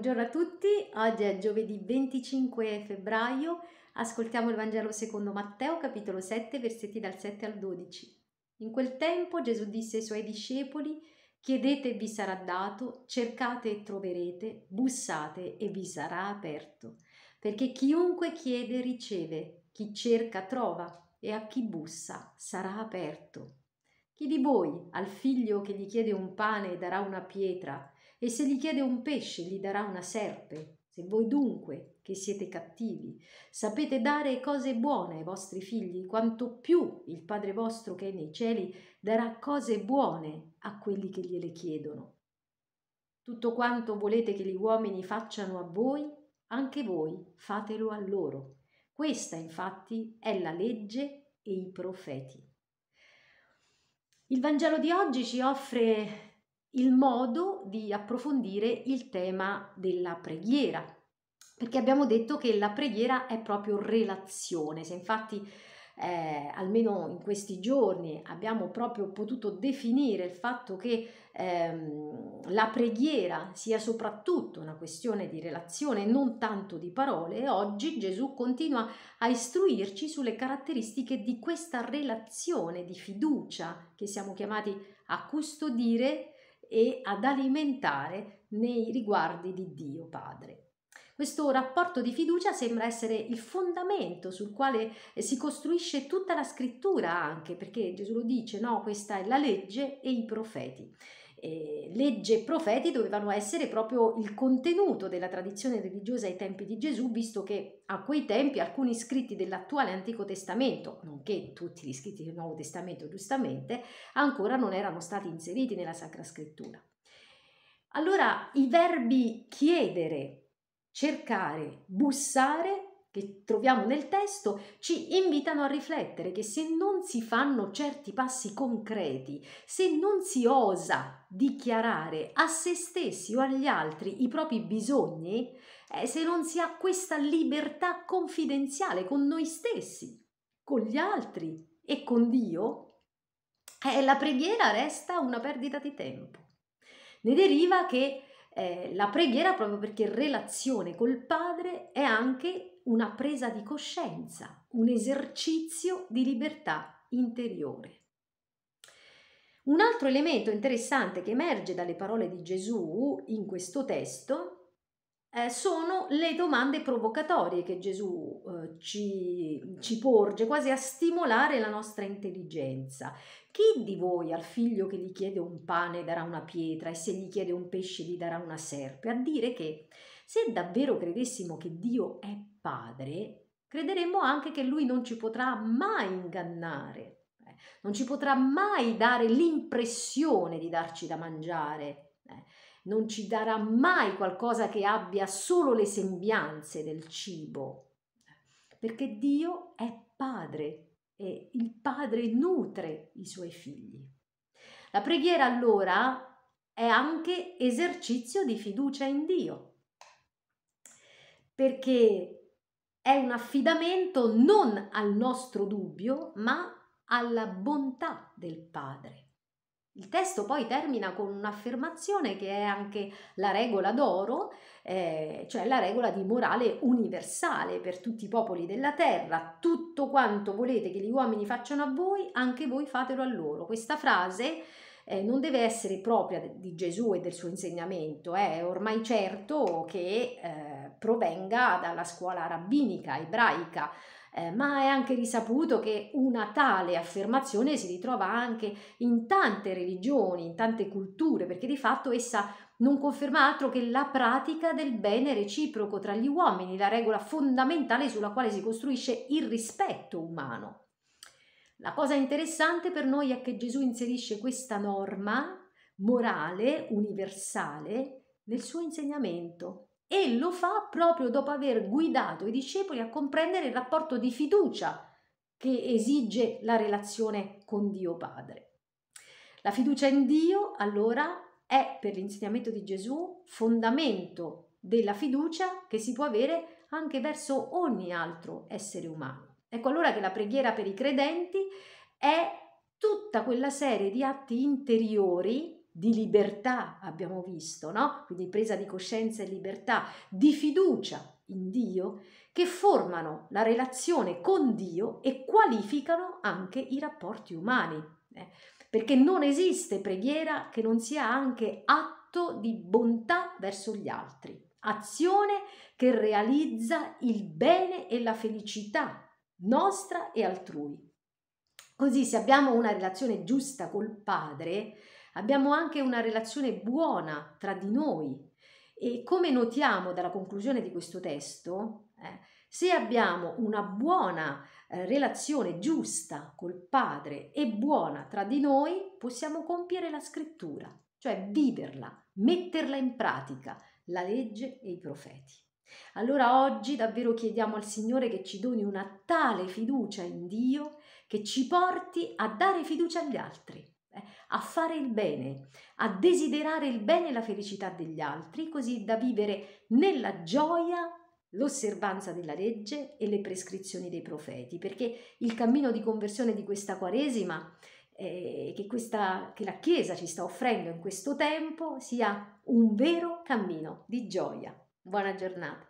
Buongiorno a tutti, oggi è giovedì 25 febbraio, ascoltiamo il Vangelo secondo Matteo capitolo 7 versetti dal 7 al 12. In quel tempo Gesù disse ai suoi discepoli, chiedete e vi sarà dato, cercate e troverete, bussate e vi sarà aperto, perché chiunque chiede riceve, chi cerca trova e a chi bussa sarà aperto. Chi di voi al figlio che gli chiede un pane darà una pietra? e se gli chiede un pesce gli darà una serpe. Se voi dunque, che siete cattivi, sapete dare cose buone ai vostri figli, quanto più il Padre vostro che è nei cieli darà cose buone a quelli che gliele chiedono. Tutto quanto volete che gli uomini facciano a voi, anche voi fatelo a loro. Questa infatti è la legge e i profeti. Il Vangelo di oggi ci offre il modo di approfondire il tema della preghiera, perché abbiamo detto che la preghiera è proprio relazione, se infatti eh, almeno in questi giorni abbiamo proprio potuto definire il fatto che ehm, la preghiera sia soprattutto una questione di relazione, non tanto di parole, oggi Gesù continua a istruirci sulle caratteristiche di questa relazione di fiducia che siamo chiamati a custodire e ad alimentare nei riguardi di Dio Padre. Questo rapporto di fiducia sembra essere il fondamento sul quale eh, si costruisce tutta la scrittura anche, perché Gesù lo dice, no, questa è la legge e i profeti eh, legge e profeti dovevano essere proprio il contenuto della tradizione religiosa ai tempi di Gesù, visto che a quei tempi alcuni scritti dell'attuale Antico Testamento, nonché tutti gli scritti del Nuovo Testamento giustamente, ancora non erano stati inseriti nella Sacra Scrittura. Allora i verbi chiedere, cercare, bussare che troviamo nel testo ci invitano a riflettere che se non si fanno certi passi concreti, se non si osa dichiarare a se stessi o agli altri i propri bisogni, eh, se non si ha questa libertà confidenziale con noi stessi, con gli altri e con Dio, eh, la preghiera resta una perdita di tempo. Ne deriva che eh, la preghiera proprio perché relazione col Padre è anche una presa di coscienza, un esercizio di libertà interiore. Un altro elemento interessante che emerge dalle parole di Gesù in questo testo eh, sono le domande provocatorie che Gesù eh, ci, ci porge, quasi a stimolare la nostra intelligenza. Chi di voi al figlio che gli chiede un pane darà una pietra e se gli chiede un pesce gli darà una serpe? A dire che se davvero credessimo che Dio è padre, crederemmo anche che lui non ci potrà mai ingannare, eh, non ci potrà mai dare l'impressione di darci da mangiare non ci darà mai qualcosa che abbia solo le sembianze del cibo, perché Dio è padre e il padre nutre i suoi figli. La preghiera allora è anche esercizio di fiducia in Dio, perché è un affidamento non al nostro dubbio, ma alla bontà del Padre. Il testo poi termina con un'affermazione che è anche la regola d'oro, eh, cioè la regola di morale universale per tutti i popoli della terra. Tutto quanto volete che gli uomini facciano a voi, anche voi fatelo a loro. Questa frase eh, non deve essere propria di Gesù e del suo insegnamento, eh. è ormai certo che eh, provenga dalla scuola rabbinica ebraica eh, ma è anche risaputo che una tale affermazione si ritrova anche in tante religioni, in tante culture, perché di fatto essa non conferma altro che la pratica del bene reciproco tra gli uomini, la regola fondamentale sulla quale si costruisce il rispetto umano. La cosa interessante per noi è che Gesù inserisce questa norma morale universale nel suo insegnamento, e lo fa proprio dopo aver guidato i discepoli a comprendere il rapporto di fiducia che esige la relazione con Dio Padre. La fiducia in Dio, allora, è per l'insegnamento di Gesù fondamento della fiducia che si può avere anche verso ogni altro essere umano. Ecco allora che la preghiera per i credenti è tutta quella serie di atti interiori di libertà abbiamo visto, no? Quindi presa di coscienza e libertà, di fiducia in Dio, che formano la relazione con Dio e qualificano anche i rapporti umani. Eh? Perché non esiste preghiera che non sia anche atto di bontà verso gli altri, azione che realizza il bene e la felicità nostra e altrui. Così se abbiamo una relazione giusta col Padre, abbiamo anche una relazione buona tra di noi. E come notiamo dalla conclusione di questo testo, eh, se abbiamo una buona eh, relazione giusta col Padre e buona tra di noi, possiamo compiere la scrittura, cioè viverla, metterla in pratica, la legge e i profeti. Allora oggi davvero chiediamo al Signore che ci doni una tale fiducia in Dio che ci porti a dare fiducia agli altri a fare il bene, a desiderare il bene e la felicità degli altri, così da vivere nella gioia l'osservanza della legge e le prescrizioni dei profeti, perché il cammino di conversione di questa Quaresima eh, che, questa, che la Chiesa ci sta offrendo in questo tempo sia un vero cammino di gioia. Buona giornata.